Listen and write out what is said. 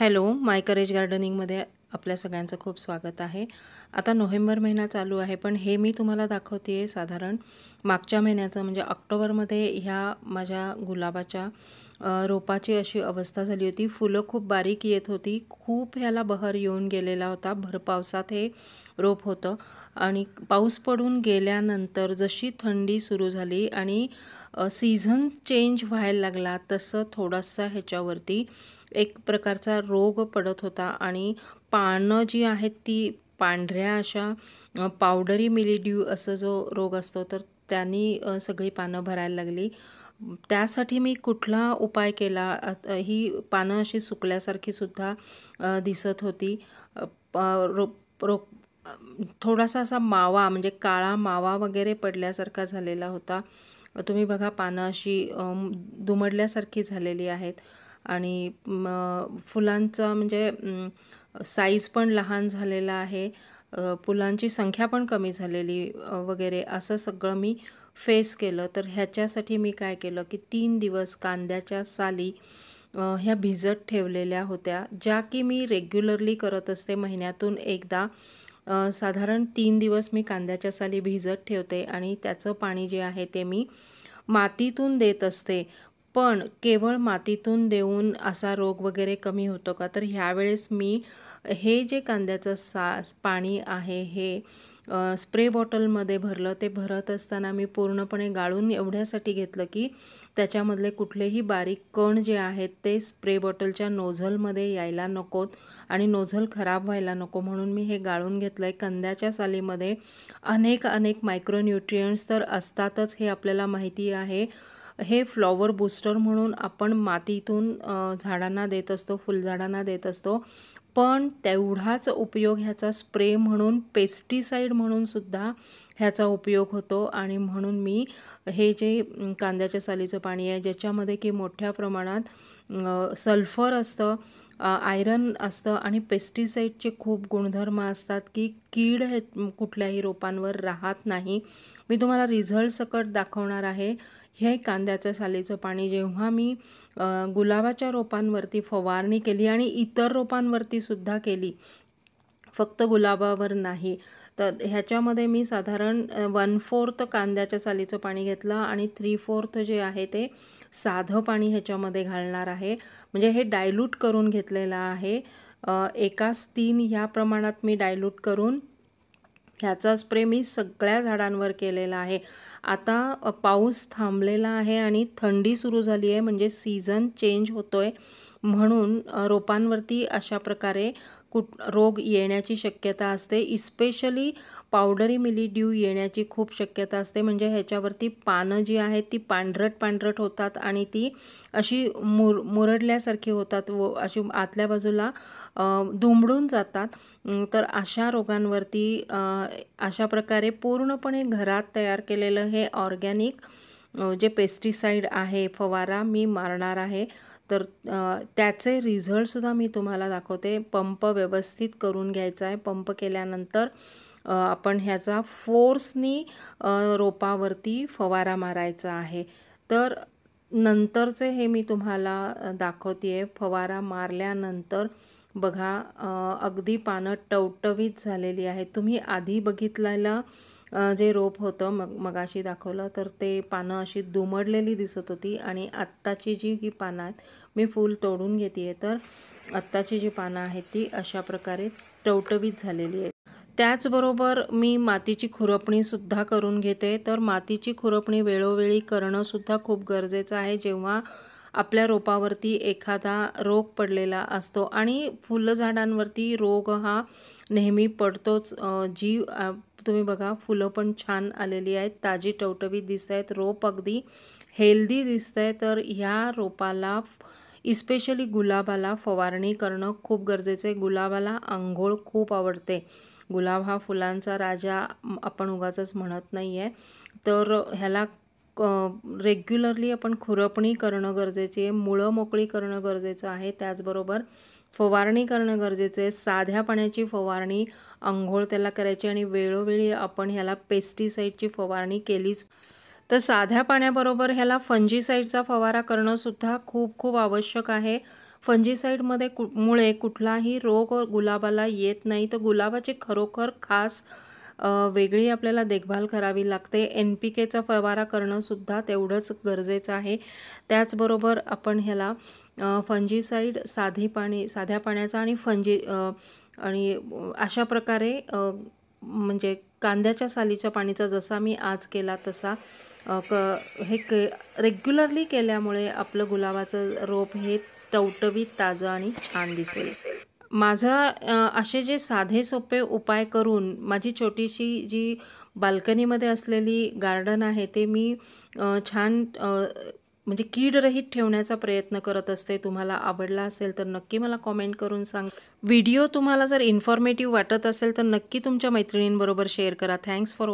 hello माय courage गार्डनिंगमध्ये आपल्या सगळ्यांचं खूप स्वागत आहे आता नोव्हेंबर महिना चालू आहे पण हे मी तुम्हाला दाखवते आहे साधारण मागच्या महिन्याचं म्हणजे ऑक्टोबरमध्ये ह्या माझ्या गुलाबाच्या रोपाची अशी अवस्था झाली होती फुलं खूप बारीक येत होती खूप ह्याला बहर येऊन गेलेला होता भर पावसात हे रोप होतं आणि पाऊस पडून गेल्यानंतर जशी थंडी सुरू झाली आणि सीझन चेंज व्हायला लागला तसं थोडासा ह्याच्यावरती एक प्रकारचा रोग पडत होता आणि पानं जी आहेत ती पांढऱ्या अशा पावडरी मिलिड्यू असं जो रोग असतो तर त्यांनी सगळी पानं भरायला लागली त्यासाठी मी कुठला उपाय केला ही पानं अशी सुकल्यासारखी सुद्धा दिसत होती रो रो थोडासा असा मावा म्हणजे काळा मावा वगैरे पडल्यासारखा झालेला होता तुम्ही बघा पानं अशी दुमडल्यासारखी झालेली आहेत आणि फुलांचा म्हणजे साईज पण लहान झालेला आहे फुलांची संख्या पण कमी झालेली वगैरे असं सगळं मी फेस केलं तर ह्याच्यासाठी मी काय केलं की तीन दिवस कांद्याच्या साली ह्या भिजत ठेवलेल्या होत्या ज्या की मी रेग्युलरली करत असते महिन्यातून एकदा साधारण तीन दिवस मी कांद्याच्या साली भिजत ठेवते आणि त्याचं पाणी जे आहे ते मी मातीतून देत असते पण केवळ मातीतून देऊन असा रोग वगैरे कमी होतो का तर ह्यावेळेस मी हे जे कांद्याचं सा पाणी आहे हे स्प्रे बॉटलमध्ये भरलं ते भरत असताना मी पूर्णपणे गाळून एवढ्यासाठी घेतलं की त्याच्यामधले कुठलेही बारीक कण जे आहेत ते स्प्रे बॉटलच्या नोझलमध्ये यायला नकोत आणि नोझल खराब व्हायला नको म्हणून मी हे गाळून घेतलं आहे कांद्याच्या सालीमध्ये अनेक अनेक मायक्रोन्यूट्रियंट्स तर असतातच हे आपल्याला माहिती आहे हे फ्लॉवर बूस्टर म्हणून आपण मातीतून झाडांना देत असतो फुलझाडांना देत असतो पण तेवढाच उपयोग ह्याचा स्प्रे म्हणून पेस्टिसाईड म्हणून सुद्धा ह्याचा उपयोग होतो आणि म्हणून मी हे जे कांद्याच्या सालीचं पाणी आहे ज्याच्यामध्ये की मोठ्या प्रमाणात सल्फर असतं आयरन असतं आणि पेस्टिसाईडचे खूप गुणधर्म असतात की कीड हे कुठल्याही रोपांवर राहत नाही मी तुम्हाला रिझल्ट सकट दाखवणार आहे हे कांद्याचं सालीचं पाणी जेव्हा मी गुलाबाच्या रोपांवरती फवारणी केली आणि इतर रोपांवरती सुद्धा केली फक्त गुलाबावर नाही तर ह्याच्यामध्ये मी साधारण वन फोर्थ कांद्याच्या सालीचं पाणी घेतलं आणि थ्री फोर्थ जे आहे ते साधं पाणी ह्याच्यामध्ये घालणार आहे म्हणजे हे डायल्यूट करून घेतलेलं आहे एका तीन ह्या प्रमाणात मी डायल्यूट करून ह्याचा स्प्रे मी सगळ्या झाडांवर केलेला आहे आता पाऊस थांबलेला आहे आणि थंडी सुरू झाली आहे म्हणजे सीझन चेंज होतो आहे म्हणून रोपांवरती अशा प्रकारे कुट रोग येण्याची शक्यता असते इस्पेशली पावडरी मिलीड्यू येण्याची खूप शक्यता असते म्हणजे ह्याच्यावरती पानं जी आहेत ती पांढरट पांढरट होतात आणि ती अशी मुर मुरडल्यासारखी होतात व अशी आतल्या बाजूला दुमडून जातात तर अशा रोगांवरती अशा प्रकारे पूर्णपणे घरात तयार केलेलं हे ऑर्गॅनिक जे पेस्टिसाइड आहे फवारा मी मारणार आहे तर त्याचे रिझल्टसुद्धा मी तुम्हाला दाखवते पंप व्यवस्थित करून घ्यायचा आहे पंप केल्यानंतर आपण ह्याचा फोर्सनी रोपावरती फवारा मारायचा आहे तर नंतरचे हे मी तुम्हाला दाखवते आहे फवारा मारल्यानंतर बघा अगदी पानं टवटवीत झालेली आहेत तुम्ही आधी बघितलेलं जे रोप होतं मग मगाशी दाखवलं तर ते पानं अशी दुमडलेली दिसत होती आणि आत्ताची जी ही पानं आहेत मी फूल तोडून घेते आहे तर आत्ताची जी पानं आहेत ती अशा प्रकारे टवटवीत झालेली आहेत त्याचबरोबर मी मातीची खुरपणीसुद्धा करून घेते तर मातीची खुरपणी वेळोवेळी करणंसुद्धा खूप गरजेचं आहे जेव्हा आपल्या रोपावरती एखादा रोग पडलेला असतो आणि फुलझाडांवरती रोग हा नेहमी पडतोच जी तुम्ही बघा फुलं पण छान आलेली आहेत ताजी टवटवी दिसत आहेत रोप अगदी हेल्दी दिसत आहे तर ह्या रोपाला इस्पेशली गुलाबाला फवारणी करणं खूप गरजेचं आहे गुलाबाला आंघोळ खूप आवडते गुलाब हा फुलांचा राजा आपण उगाच म्हणत नाही आहे तर ह्याला क रेग्युलरली आपण खुरपणी करणं गरजेचे आहे मुळं मोकळी करणं गरजेचं आहे त्याचबरोबर फवारणी करणं गरजेचं आहे साध्या पाण्याची फवारणी आंघोळ त्याला करायची आणि वेळोवेळी आपण ह्याला पेस्टिसाईडची फवारणी केलीच तर साध्या पाण्याबरोबर ह्याला फंजीसाईडचा फवारा करणंसुद्धा खूप खूप आवश्यक आहे फंजीसाईडमध्ये कु मुळे कुठलाही रोग गुलाबाला येत नाही तर गुलाबाचे खरोखर खास वेगळी आपल्याला देखभाल करावी लागते एन पी केचा फवारा करणंसुद्धा तेवढंच गरजेचं आहे त्याचबरोबर आपण ह्याला फंजीसाईड साधे पाणी साध्या पाण्याचा आणि फंजी आणि अशा प्रकारे म्हणजे कांद्याच्या सालीच्या पाणीचा जसा मी आज केला तसा क हे के रेग्युलरली केल्यामुळे आपलं गुलाबाचं रोप हे टवटवीत ताजं आणि छान दिसेल माझं असे जे साधे सोपे उपाय करून माझी छोटीशी जी बाल्कनीमध्ये असलेली गार्डन आहे ते मी छान म्हणजे कीडरहित ठेवण्याचा प्रयत्न करत असते तुम्हाला आवडला असेल तर नक्की मला कॉमेंट करून सांग व्हिडिओ तुम्हाला जर इन्फॉर्मेटिव्ह वाटत असेल तर नक्की तुमच्या मैत्रिणींबरोबर शेअर करा थँक्स फॉर